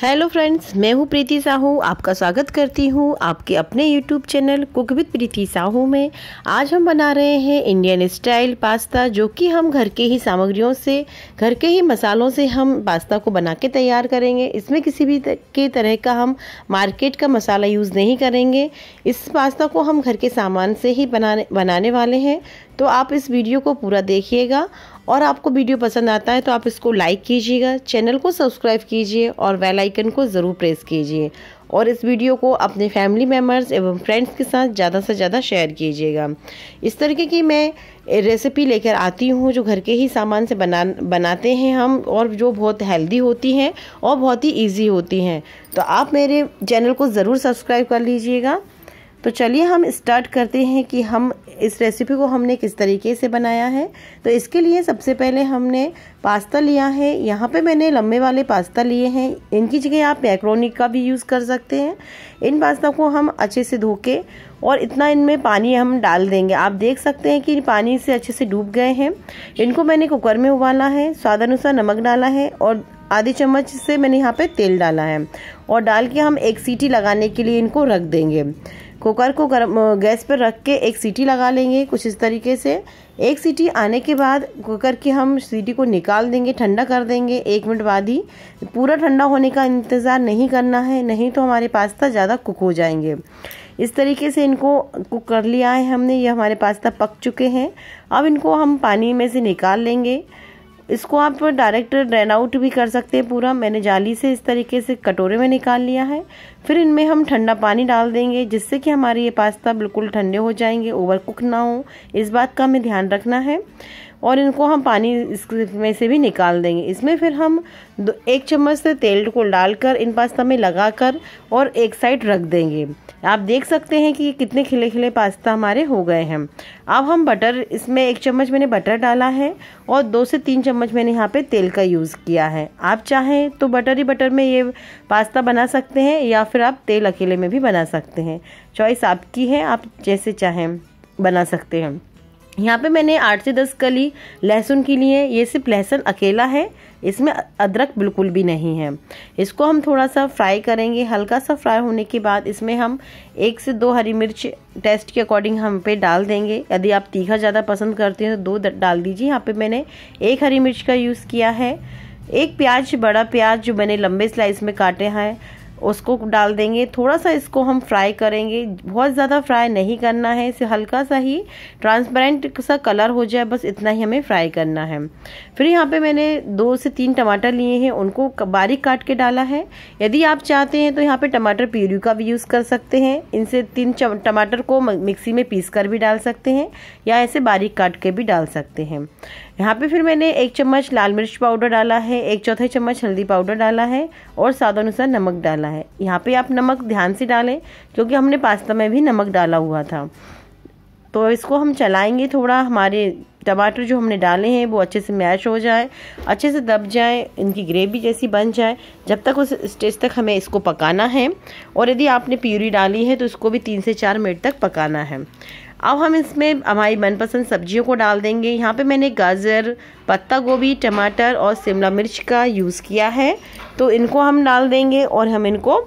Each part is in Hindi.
हेलो फ्रेंड्स मैं हूं प्रीति साहू आपका स्वागत करती हूं आपके अपने YouTube channel cook with Preeti Sahu में आज हम बना रहे हैं इंडियन स्टाइल पास्ता जो कि हम घर के ही सामग्रियों से घर के ही मसालों से हम पास्ता को बना के तैयार करेंगे इसमें किसी भी के तरह का हम मार्केट का मसाला यूज़ नहीं करेंगे इस पास्ता को हम घर के सामान से ही बनाने बनाने वाले हैं तो आप इस वीडियो को पूरा देखिएगा और आपको वीडियो पसंद आता है तो आप इसको लाइक कीजिएगा चैनल को सब्सक्राइब कीजिए और वेल आइकन को ज़रूर प्रेस कीजिए और इस वीडियो को अपने फैमिली मेम्बर्स एवं फ्रेंड्स के साथ ज़्यादा से ज़्यादा शेयर कीजिएगा इस तरीके की मैं रेसिपी लेकर आती हूँ जो घर के ही सामान से बना बनाते हैं हम और जो बहुत हेल्दी होती हैं और बहुत ही ईजी होती हैं तो आप मेरे चैनल को ज़रूर सब्सक्राइब कर लीजिएगा तो चलिए हम स्टार्ट करते हैं कि हम इस रेसिपी को हमने किस तरीके से बनाया है तो इसके लिए सबसे पहले हमने पास्ता लिया है यहाँ पे मैंने लम्बे वाले पास्ता लिए हैं इनकी जगह आप मैक्रोनिक का भी यूज़ कर सकते हैं इन पास्ता को हम अच्छे से धो के और इतना इनमें पानी हम डाल देंगे आप देख सकते हैं कि पानी से अच्छे से डूब गए हैं इनको मैंने कुकर में उबाला है स्वाद अनुसार नमक डाला है और आधे चम्मच से मैंने यहाँ पर तेल डाला है और डाल के हम एक सीटी लगाने के लिए इनको रख देंगे कुकर को गर्म गैस पर रख के एक सीटी लगा लेंगे कुछ इस तरीके से एक सीटी आने के बाद कुकर की हम सीटी को निकाल देंगे ठंडा कर देंगे एक मिनट बाद ही पूरा ठंडा होने का इंतज़ार नहीं करना है नहीं तो हमारे पास्ता ज़्यादा कुक हो जाएंगे इस तरीके से इनको कुक कर लिया है हमने ये हमारे पास्ता पक चुके हैं अब इनको हम पानी में से निकाल लेंगे इसको आप डायरेक्ट ड्रेन आउट भी कर सकते हैं पूरा मैंने जाली से इस तरीके से कटोरे में निकाल लिया है फिर इनमें हम ठंडा पानी डाल देंगे जिससे कि हमारे ये पास्ता बिल्कुल ठंडे हो जाएंगे ओवर कुक ना हो इस बात का हमें ध्यान रखना है और इनको हम पानी इसमें से भी निकाल देंगे इसमें फिर हम एक चम्मच से तेल को डालकर इन पास्ता में लगाकर और एक साइड रख देंगे आप देख सकते हैं कि कितने खिले खिले पास्ता हमारे हो गए हैं अब हम बटर इसमें एक चम्मच मैंने बटर डाला है और दो से तीन चम्मच मैंने यहाँ पे तेल का यूज़ किया है आप चाहें तो बटर ही बटर में ये पास्ता बना सकते हैं या फिर आप तेल अकेले में भी बना सकते हैं चॉइस आपकी है आप जैसे चाहें बना सकते हैं यहाँ पे मैंने आठ से दस कली लहसुन की लिए ये सिर्फ लहसुन अकेला है इसमें अदरक बिल्कुल भी नहीं है इसको हम थोड़ा सा फ्राई करेंगे हल्का सा फ्राई होने के बाद इसमें हम एक से दो हरी मिर्च टेस्ट के अकॉर्डिंग हम पे डाल देंगे यदि आप तीखा ज़्यादा पसंद करते हैं तो दो डाल दीजिए यहाँ पे मैंने एक हरी मिर्च का यूज़ किया है एक प्याज बड़ा प्याज जो मैंने लंबे स्लाइस में काटे हैं उसको डाल देंगे थोड़ा सा इसको हम फ्राई करेंगे बहुत ज़्यादा फ्राई नहीं करना है इसे हल्का सा ही ट्रांसपेरेंट सा कलर हो जाए बस इतना ही हमें फ्राई करना है फिर यहाँ पे मैंने दो से तीन टमाटर लिए हैं उनको बारीक काट के डाला है यदि आप चाहते हैं तो यहाँ पे टमाटर प्यूरी का भी यूज़ कर सकते हैं इनसे तीन टमाटर को मिक्सी में पीस कर भी डाल सकते हैं या ऐसे बारीक काट के भी डाल सकते हैं यहाँ पे फिर मैंने एक चम्मच लाल मिर्च पाउडर डाला है एक चौथाई चम्मच हल्दी पाउडर डाला है और स्वाद अनुसार नमक डाला है है यहाँ पे आप नमक ध्यान से डालें क्योंकि हमने पास्ता में भी नमक डाला हुआ था तो इसको हम चलाएंगे थोड़ा हमारे टमाटर जो हमने डाले हैं वो अच्छे से मैश हो जाए अच्छे से दब जाए इनकी ग्रेवी जैसी बन जाए जब तक उस स्टेज तक हमें इसको पकाना है और यदि आपने प्यूरी डाली है तो इसको भी तीन से चार मिनट तक पकाना है अब हम इसमें हमारी मनपसंद सब्जियों को डाल देंगे यहाँ पे मैंने गाजर पत्ता गोभी टमाटर और शिमला मिर्च का यूज़ किया है तो इनको हम डाल देंगे और हम इनको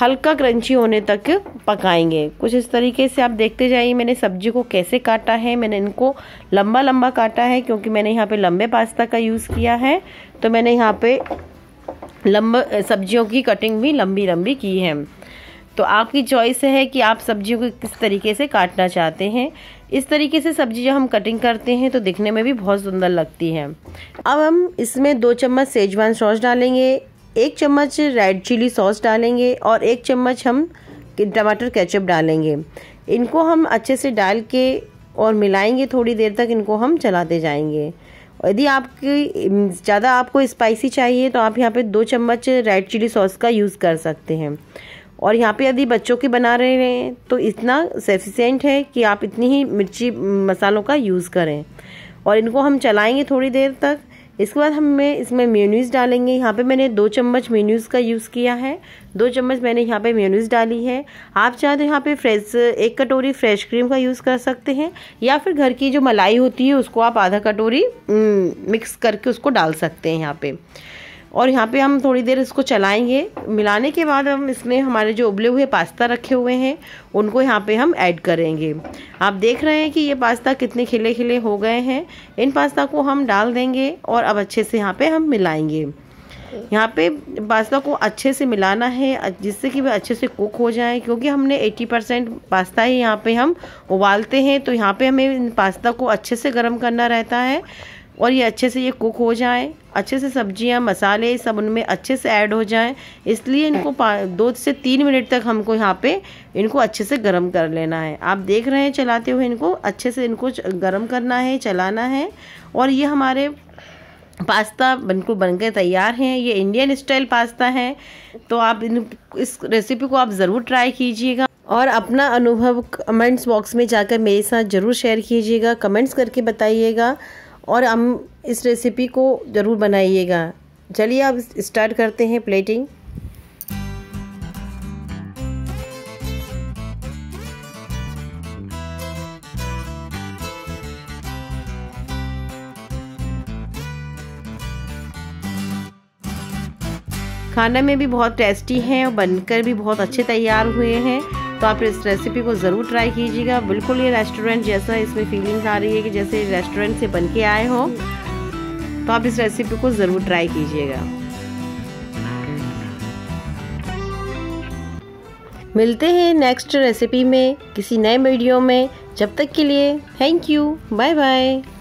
हल्का क्रंची होने तक पकाएंगे कुछ इस तरीके से आप देखते जाइए मैंने सब्जी को कैसे काटा है मैंने इनको लंबा लंबा काटा है क्योंकि मैंने यहाँ पे लंबे पास्ता का यूज़ किया है तो मैंने यहाँ पे लंब सब्जियों की कटिंग भी लंबी लंबी की है तो आपकी चॉइस है कि आप सब्जियों को किस तरीके से काटना चाहते हैं इस तरीके से सब्जी जब हम कटिंग करते हैं तो दिखने में भी बहुत सुंदर लगती है अब हम इसमें दो चम्मच सेजवान सॉस डालेंगे एक चम्मच रेड चिली सॉस डालेंगे और एक चम्मच हम टमाटर केचप डालेंगे इनको हम अच्छे से डाल के और मिलाएंगे थोड़ी देर तक इनको हम चलाते जाएंगे यदि आपकी ज़्यादा आपको स्पाइसी चाहिए तो आप यहाँ पे दो चम्मच रेड चिली सॉस का यूज़ कर सकते हैं और यहाँ पे यदि बच्चों के बना रहे हैं तो इतना सफिशेंट है कि आप इतनी ही मिर्ची मसालों का यूज़ करें और इनको हम चलाएंगे थोड़ी देर तक इसके बाद हमें इसमें मेयोनीज़ डालेंगे यहाँ पे मैंने दो चम्मच मेयोनीज़ का यूज़ किया है दो चम्मच मैंने यहाँ पे मेयोनीज़ डाली है आप चाहे तो यहाँ पे फ्रेश एक कटोरी फ्रेश क्रीम का यूज़ कर सकते हैं या फिर घर की जो मलाई होती है उसको आप आधा कटोरी मिक्स हम्म, करके उसको डाल सकते हैं यहाँ पर और यहाँ पे हम थोड़ी देर इसको चलाएंगे मिलाने के बाद हम इसमें हमारे जो उबले हुए पास्ता रखे हुए हैं उनको यहाँ पे हम ऐड करेंगे आप देख रहे हैं कि ये पास्ता कितने खिले खिले हो गए हैं इन पास्ता को हम डाल देंगे और अब अच्छे से यहाँ पे हम मिलाएंगे यहाँ पे पास्ता को अच्छे से मिलाना है जिससे कि वह अच्छे से कुक हो जाए क्योंकि हमने 80 परसेंट पास्ता ही यहाँ पे हम उबालते हैं तो यहाँ पे हमें पास्ता को अच्छे से गर्म करना रहता है और ये अच्छे से ये कुक हो जाए अच्छे से सब्जियां मसाले सब उनमें अच्छे से ऐड हो जाए इसलिए इनको दो से तीन मिनट तक हमको यहाँ पे इनको अच्छे से गर्म कर लेना है आप देख रहे हैं चलाते हुए इनको अच्छे से इनको गर्म करना है चलाना है और ये हमारे पास्ता बिल्कुल बनकर तैयार हैं ये इंडियन स्टाइल पास्ता है तो आप इन इस रेसिपी को आप ज़रूर ट्राई कीजिएगा और अपना अनुभव कमेंट्स बॉक्स में जाकर मेरे साथ ज़रूर शेयर कीजिएगा कमेंट्स करके बताइएगा और हम इस रेसिपी को ज़रूर बनाइएगा चलिए अब स्टार्ट करते हैं प्लेटिंग खाना में भी बहुत टेस्टी हैं और बनकर भी बहुत अच्छे तैयार हुए हैं तो आप इस रेसिपी को ज़रूर ट्राई कीजिएगा बिल्कुल ये रेस्टोरेंट जैसा इसमें फीलिंग्स आ रही है कि जैसे रेस्टोरेंट से बन के आए हो तो आप इस रेसिपी को ज़रूर ट्राई कीजिएगा मिलते हैं नेक्स्ट रेसिपी में किसी नए वीडियो में जब तक के लिए थैंक यू बाय बाय